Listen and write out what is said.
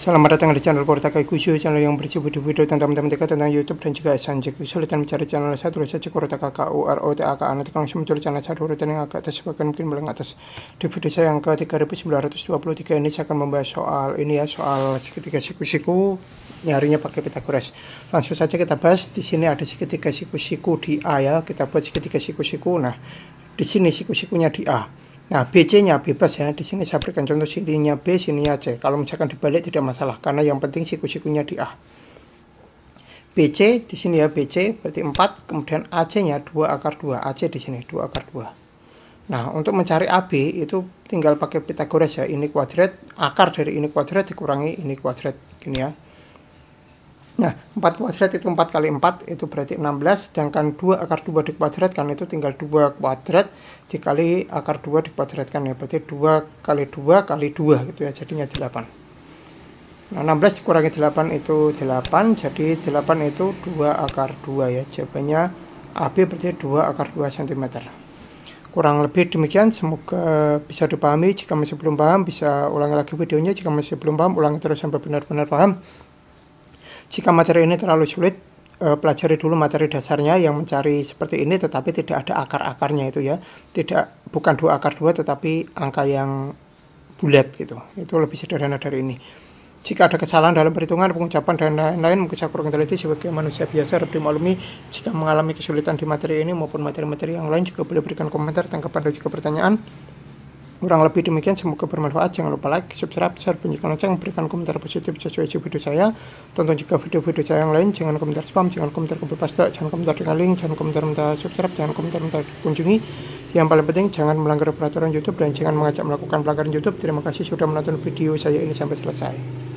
Selamat datang di channel Kurtakai Kusyo, channel yang berisi video-video tentang teman-teman dekat tentang YouTube dan juga Sanjek. Kesulitan mencari channel saya tulis saja Kurtaka K U R O T A K A. Nanti langsung muncul channel saya urutan yang agak atas bahkan mungkin paling atas. Di video saya yang ke 3923 ini saya akan membahas soal ini ya, soal segitiga siku-siku nyarinya pakai Pitagoras. Langsung saja kita bahas. Di sini ada segitiga siku-siku di A ya. Kita buat segitiga siku-siku. Nah, di sini siku-sikunya di A Nah, BC-nya bebas ya. Di sini saya berikan contoh sininya B, sininya C. Kalau misalkan dibalik tidak masalah, karena yang penting siku-sikunya di A. BC di sini ya, BC berarti 4, kemudian AC-nya 2 akar 2. AC di sini 2 akar 2. Nah, untuk mencari AB itu tinggal pakai Pitagoras ya. Ini kuadrat, akar dari ini kuadrat dikurangi ini kuadrat. Gini ya. 4 kuadrat itu 4 kali 4 itu berarti 16 sedangkan 2 akar 2 dikuadratkan itu tinggal 2 kuadrat dikali akar 2 dikuadratkan ya berarti 2 kali 2 kali 2 gitu ya jadinya 8 nah 16 dikurangi 8 itu 8 jadi 8 itu 2 akar 2 ya jawabannya AB berarti 2 akar 2 cm kurang lebih demikian semoga bisa dipahami jika masih belum paham bisa ulangi lagi videonya jika masih belum paham ulangi terus sampai benar-benar paham jika materi ini terlalu sulit, eh, pelajari dulu materi dasarnya yang mencari seperti ini tetapi tidak ada akar-akarnya itu ya. Tidak bukan dua akar dua tetapi angka yang bulat gitu. Itu lebih sederhana dari ini. Jika ada kesalahan dalam perhitungan, pengucapan, dan lain-lain, mungkin saya kurang teliti sebagai manusia biasa harus dimaklumi jika mengalami kesulitan di materi ini maupun materi-materi yang lain juga boleh berikan komentar, tanggapan, dan juga pertanyaan. Kurang lebih demikian, semoga bermanfaat. Jangan lupa like, subscribe, share, bunyikan lonceng, berikan komentar positif sesuai video saya. Tonton juga video-video saya yang lain, jangan komentar spam, jangan komentar kopi pasta, jangan komentar dengan link, jangan komentar minta subscribe, jangan komentar minta kunjungi. Yang paling penting, jangan melanggar peraturan YouTube dan jangan mengajak melakukan pelanggaran YouTube. Terima kasih sudah menonton video saya ini sampai selesai.